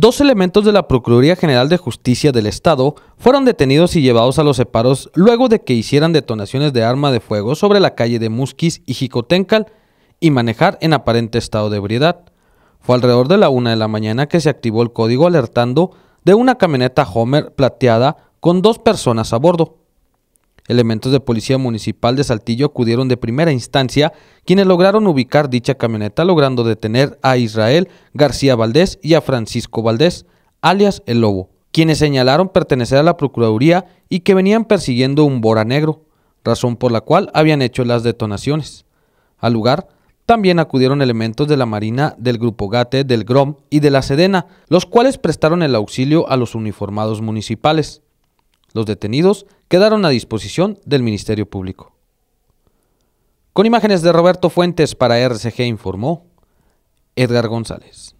Dos elementos de la Procuraduría General de Justicia del Estado fueron detenidos y llevados a los separos luego de que hicieran detonaciones de arma de fuego sobre la calle de Musquis y Jicotencal y manejar en aparente estado de ebriedad. Fue alrededor de la una de la mañana que se activó el código alertando de una camioneta Homer plateada con dos personas a bordo. Elementos de Policía Municipal de Saltillo acudieron de primera instancia, quienes lograron ubicar dicha camioneta, logrando detener a Israel García Valdés y a Francisco Valdés, alias El Lobo, quienes señalaron pertenecer a la Procuraduría y que venían persiguiendo un bora negro, razón por la cual habían hecho las detonaciones. Al lugar, también acudieron elementos de la Marina, del Grupo Gate, del GROM y de la Sedena, los cuales prestaron el auxilio a los uniformados municipales. Los detenidos quedaron a disposición del Ministerio Público. Con imágenes de Roberto Fuentes para RCG informó Edgar González.